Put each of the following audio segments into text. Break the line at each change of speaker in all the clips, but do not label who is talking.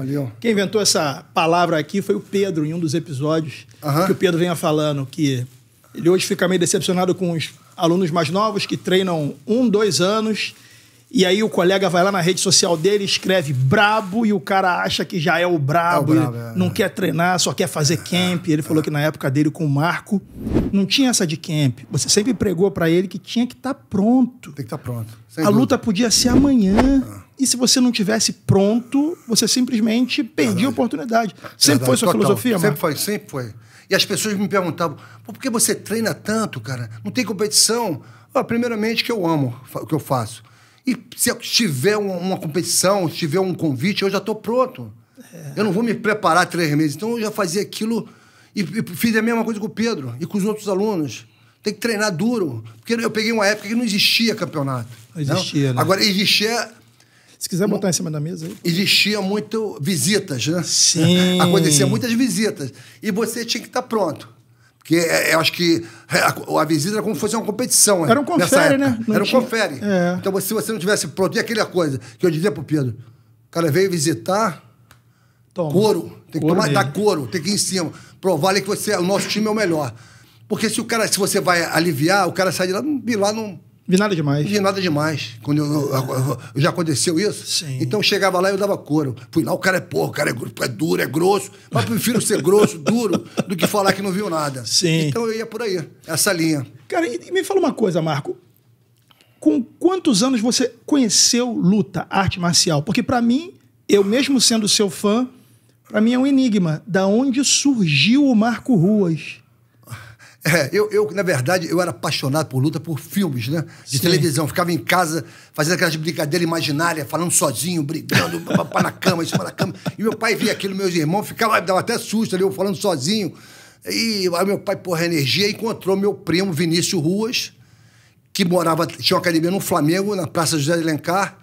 Valeu. Quem inventou essa palavra aqui foi o Pedro, em um dos episódios, uhum. que o Pedro venha falando que ele hoje fica meio decepcionado com os alunos mais novos que treinam um, dois anos, e aí o colega vai lá na rede social dele, escreve brabo, e o cara acha que já é o brabo, é o brabo é. não quer treinar, só quer fazer camp. Ele falou que na época dele com o Marco, não tinha essa de camp. Você sempre pregou para ele que tinha que estar tá pronto. Tem que estar tá pronto. A dúvida. luta podia ser amanhã. Ah. E se você não tivesse pronto, você simplesmente
perdia a oportunidade. Sempre Verdade. foi sua Total. filosofia, Marco? Sempre foi, sempre foi. E as pessoas me perguntavam, por que você treina tanto, cara? Não tem competição? Ah, primeiramente que eu amo o que eu faço. E se tiver uma competição, se tiver um convite, eu já estou pronto. É. Eu não vou me preparar três meses. Então eu já fazia aquilo e, e, fiz a mesma coisa com o Pedro e com os outros alunos. Tem que treinar duro. Porque eu peguei uma época que não existia campeonato. Não existia, não? Né? né? Agora, existia se quiser botar em cima da mesa aí. Existia muito visitas, né? Sim. Acontecia muitas visitas. E você tinha que estar tá pronto. Porque é, é, eu acho que é, a, visita era como se fosse uma competição. Né? Era um confere, né? Não era um tinha... confere. É. Então, se você não tivesse pronto, e aquela coisa que eu dizia pro Pedro: o cara veio visitar, Toma. couro. Tem que tomar, dar couro, tem que ir em cima. Provar ali que você, o nosso time é o melhor. Porque se o cara, se você vai aliviar, o cara sai de lá, de lá não Vi nada demais. Vi nada demais. Quando eu, eu, eu, já aconteceu isso. Sim. Então chegava lá e eu dava couro. Fui lá, o cara é porra, o cara é, é duro, é grosso. Mas prefiro ser grosso, duro, do que falar que não viu nada. Sim. Então eu ia por aí, essa linha. Cara, e, e me fala uma coisa, Marco. Com
quantos anos você conheceu luta, arte marcial? Porque para mim, eu mesmo sendo seu
fã, para mim é um enigma. Da onde surgiu o Marco Ruas? É, eu, eu, na verdade, eu era apaixonado por luta, por filmes, né? De Sim. televisão. Ficava em casa fazendo aquelas brincadeiras imaginárias, falando sozinho, brigando, papá na cama, isso cima na cama. E meu pai via aquilo, meus irmãos, ficava, dava até susto ali, eu falando sozinho. E aí meu pai, porra, energia, encontrou meu primo Vinícius Ruas, que morava, tinha uma academia no Flamengo, na Praça José de Lencar.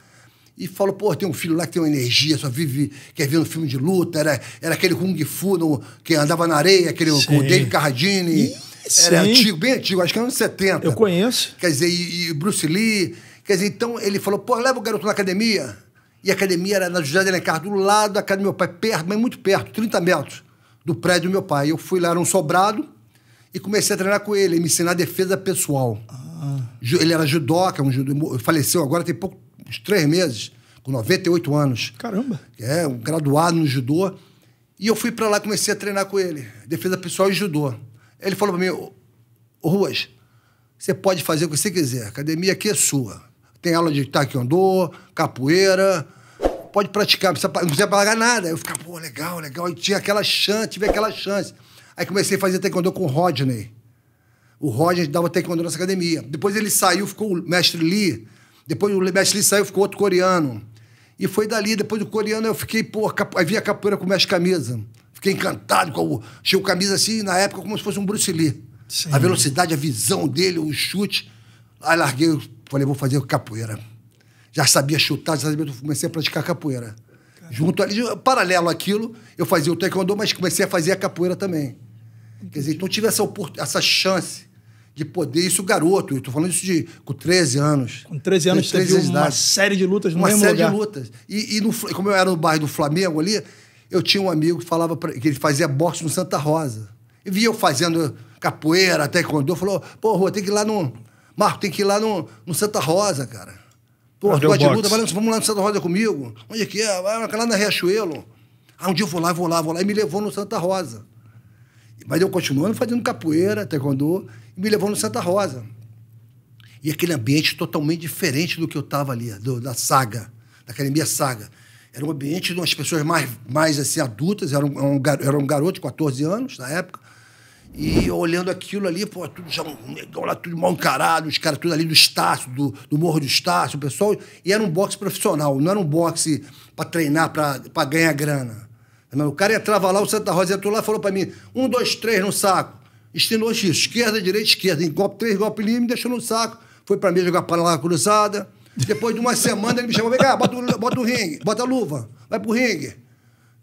e falou, pô, tem um filho lá que tem uma energia, só vive, quer ver um filme de luta, era, era aquele Kung Fu no, que andava na areia, aquele com o David Carradini Sim. Era antigo, bem antigo, acho que anos 70. Eu conheço. Quer dizer, e, e Bruce Lee. Quer dizer, então ele falou, pô, leva o garoto na academia. E a academia era na José de Alencar, do lado da casa do meu pai, perto, mas muito perto, 30 metros do prédio do meu pai. Eu fui lá, era um sobrado, e comecei a treinar com ele, me ensinar defesa pessoal. Ah. Ele era judoca, um judô, faleceu agora tem pouco, uns três meses, com 98 anos. Caramba! É, um graduado no judô. E eu fui para lá, comecei a treinar com ele, defesa pessoal e judô. Ele falou para mim, Ruas, você pode fazer o que você quiser. A academia aqui é sua. Tem aula de taekwondo, capoeira, pode praticar, não precisa, não precisa pagar nada. Eu ficava, pô, legal, legal. E tinha aquela chance, tive aquela chance. Aí comecei a fazer taekwondo com o Rodney. O Rodney dava taekwondo nessa academia. Depois ele saiu, ficou o mestre Lee. Depois o mestre Lee saiu, ficou outro coreano. E foi dali, depois do coreano, eu fiquei, pô, cap... aí a capoeira com o mestre Camisa. Fiquei encantado com o. Cheio camisa assim, na época, como se fosse um Bruce Lee. Sim. A velocidade, a visão dele, o chute. Aí larguei, falei, vou fazer capoeira. Já sabia chutar, já sabia, comecei a praticar capoeira. Caramba. Junto ali, paralelo àquilo, eu fazia o taekwondo, mas comecei a fazer a capoeira também. Entendi. Quer dizer, então tive essa, essa chance de poder, isso garoto, eu tô falando isso de com 13 anos. Com 13 anos, 13 você 13 viu uma série de lutas no uma mesmo lugar. Uma série de lutas. E, e no, como eu era no bairro do Flamengo ali, eu tinha um amigo que falava pra, que ele fazia boxe no Santa Rosa. E via eu fazendo capoeira, até eu falou, pô, rua tem que ir lá no... Marco, tem que ir lá no, no Santa Rosa, cara. Pô, tu de luta, falando, vamos lá no Santa Rosa comigo? Onde é que é? Vai ah, lá na Riachuelo. Ah, um dia eu vou lá, vou lá, vou lá. E me levou no Santa Rosa. Mas eu continuando fazendo capoeira, taekwondo, e me levou no Santa Rosa. E aquele ambiente totalmente diferente do que eu tava ali, do, da saga, da academia saga. Era um ambiente de umas pessoas mais, mais assim, adultas, era um, um era um garoto de 14 anos na época. E olhando aquilo ali, pô, tudo já negão lá, tudo mal encarado, os caras tudo ali do Estácio, do, do Morro do Estácio, o pessoal. E era um boxe profissional, não era um boxe para treinar, para ganhar grana. O cara entrava lá, o Santa Rosa entrou lá e falou para mim: um, dois, três no saco. Estinou X, esquerda, direita, esquerda, em golpe três, golpe livre, me deixou no saco. Foi para mim jogar panela cruzada. Depois de uma semana ele me chamou, vem cá, bota o, bota o ringue, bota a luva, vai pro ringue.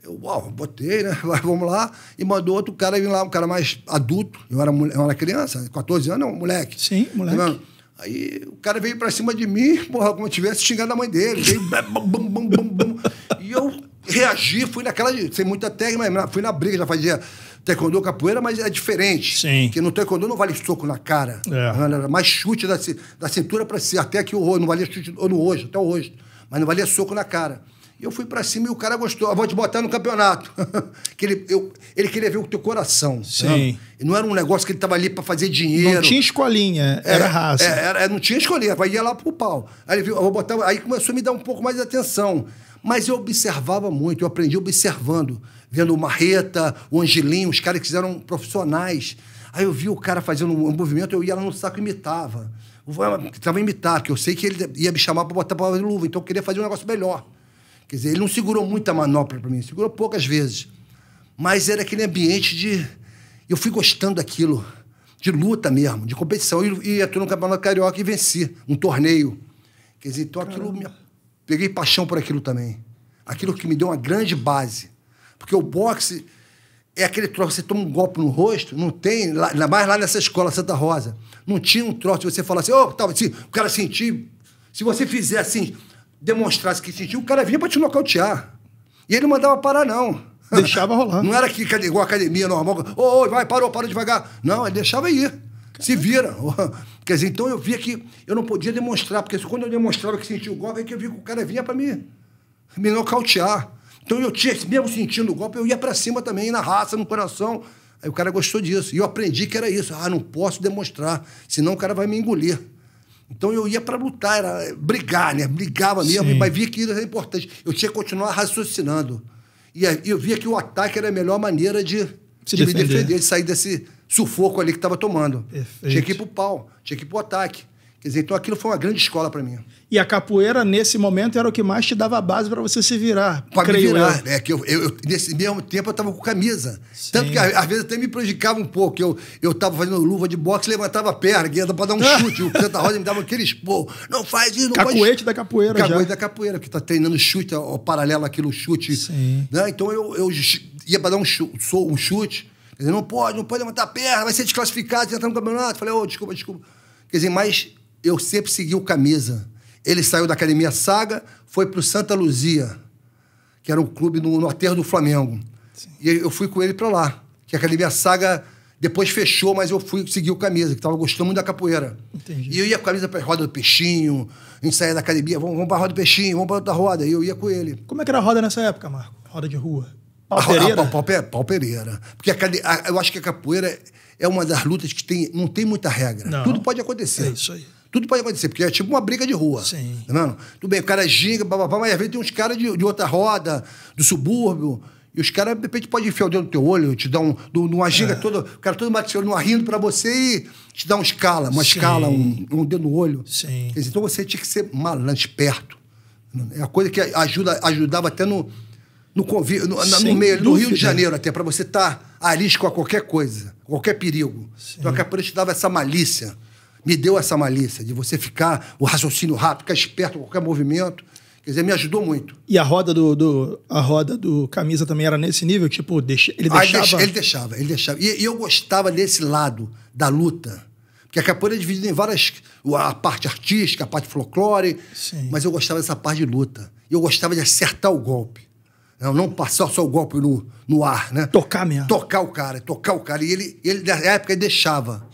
Eu, uau, botei, né? Vai, vamos lá. E mandou outro cara vir lá, um cara mais adulto. Eu era, eu era criança, 14 anos, um moleque. Sim, moleque. Tá Aí o cara veio pra cima de mim, porra, como eu tivesse xingando a mãe dele. Veio, bum, bum, bum, e eu reagi, fui naquela. Sem muita técnica, mas fui na briga, já fazia taekwondo, capoeira, mas é diferente. Sim. Porque no taekwondo não vale soco na cara. É. Mais chute da, da cintura para cima. Até que o rosto, não valia chute no rosto, até o rosto. Mas não valia soco na cara. E eu fui para cima e o cara gostou. Eu vou te botar no campeonato. que ele, eu, ele queria ver o teu coração. Sim. não era um negócio que ele tava ali para fazer dinheiro. Não tinha escolinha, é, era, raça. É, era, era, é, não tinha escolinha, vai ia lá pro pau. Aí ele viu, vou botar. Aí começou a me dar um pouco mais de atenção. Mas eu observava muito, eu aprendi observando, vendo o Marreta, o Angelinho, os caras que fizeram profissionais. Aí eu vi o cara fazendo um movimento, eu ia lá no saco e imitava. estava imitar, que eu sei que ele ia me chamar para botar para luva, então eu queria fazer um negócio melhor. Quer dizer, ele não segurou muita manopla para mim, segurou poucas vezes. Mas era aquele ambiente de. Eu fui gostando daquilo, de luta mesmo, de competição. E, e entrei no Campeonato Carioca e venci um torneio. Quer dizer, então Caramba. aquilo me peguei paixão por aquilo também. Aquilo que me deu uma grande base. Porque o boxe é aquele troço, você toma um golpe no rosto, não tem, lá, ainda mais lá nessa escola Santa Rosa, não tinha um troço de você falar assim, oh, tava tá, assim, o cara sentiu, se você fizer assim, demonstrasse que sentiu, o cara vinha para te nocautear. E ele não mandava parar, não. Deixava rolar. Não era que igual academia normal, ô, oh, oh, vai, parou, parou devagar. Não, ele deixava ir. Caramba. Se vira. Quer dizer, então eu via que eu não podia demonstrar, porque quando eu demonstrava que sentia o golpe, é que eu via que o cara vinha para mim me nocautear. Então eu tinha, mesmo sentindo o golpe, eu ia para cima também, na raça, no coração. Aí o cara gostou disso. E eu aprendi que era isso. Ah, não posso demonstrar, senão o cara vai me engolir. Então eu ia para lutar, era brigar, né? Brigava mesmo, Sim. mas via que isso era importante. Eu tinha que continuar raciocinando. E eu via que o ataque era a melhor maneira de se de defender. me defender, sair desse sufoco ali que estava tomando. Perfeito. Tinha que ir pro pau, tinha que ir pro ataque então aquilo foi uma grande escola para mim.
E a capoeira, nesse momento, era o que mais te dava base para você se virar. Para me virar, eu.
né? Que eu, eu, nesse mesmo tempo eu estava com camisa. Sim. Tanto que às vezes até me prejudicava um pouco. Eu, eu fazendo luva de boxe, levantava a perna, que para dar um chute. o Santa Rosa me dava aquele expô. Não faz isso, não Cacoete faz... da capoeira, Cacoete já. da capoeira, que está treinando chute, o paralelo aquilo, chute. Sim. Né? Então eu, eu ia para dar um chute, um chute. não pode, não pode levantar a perna, vai ser desclassificado, você entrar no campeonato. Falei, ô, oh, desculpa, desculpa. Quer dizer, mas eu sempre segui o camisa. Ele saiu da Academia Saga, foi para o Santa Luzia, que era um clube no, no aterro do Flamengo. Sim. E eu fui com ele para lá. Que a Academia Saga depois fechou, mas eu fui seguir o camisa, que estava gostando muito da capoeira. Entendi. E eu ia com a camisa para roda do peixinho, a gente saía da academia, vamos, vamos para a roda do peixinho, vamos para outra roda. E eu ia com ele. Como é que era a roda nessa época, Marco? Roda de rua? Pau Pereira? pau, pau, pau, Pereira. Porque a, a, eu acho que a capoeira é uma das lutas que tem, não tem muita regra. Não. Tudo pode acontecer. É isso aí. Tudo pode acontecer, porque é tipo uma briga de rua. Sim. Tá tudo bem, o cara giga, bababá, mas às vezes tem uns caras de, de outra roda, do subúrbio. E os caras, de repente, podem enfiar o dedo no teu olho, te dar um, uma ginga é. toda, o cara todo matizando, uma rindo pra você e te dar um escala, uma Sim. escala, um, um, dedo no olho. Sim. Então você tinha que ser malandro, esperto. Né? É a coisa que ajuda, ajudava até no, no convívio, no, no meio, no Rio de Janeiro até, para você estar tá com a qualquer coisa, qualquer perigo. Sim. Então a capoeira te dava essa malícia me deu essa malícia de você ficar o raciocínio rápido, ficar esperto em qualquer movimento. Quer dizer, me ajudou muito. E a roda do, do a roda do camisa também era nesse nível? Tipo, deixa, ele ah, deixava... Ah, ele deixava, ele deixava. E, e, eu gostava desse lado da luta. Porque a capoeira é dividida em várias... A parte artística, a parte folclore. Sim. Mas eu gostava dessa parte de luta. Eu gostava de acertar o golpe. Não, não passar só o golpe no, no ar, né? Tocar mesmo. Tocar o cara, tocar o cara. E ele, ele na época, ele deixava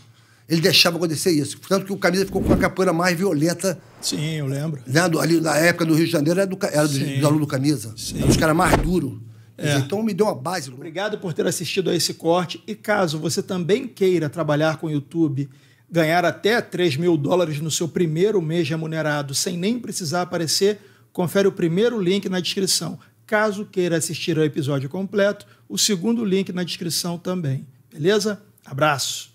ele deixava acontecer isso. Portanto, que o Camisa ficou com a capoeira mais violenta. Sim, eu lembro. Né? ali, na época do Rio de Janeiro, era do, era do, do aluno do Camisa. Sim. Era caras mais duros. É.
Então me deu uma base. Obrigado por ter assistido a esse corte. E caso você também queira trabalhar com o YouTube, ganhar até 3 mil dólares no seu primeiro mês remunerado sem nem precisar aparecer, confere o primeiro link na descrição. Caso queira assistir ao episódio completo, o segundo link na descrição também. Beleza? Abraço!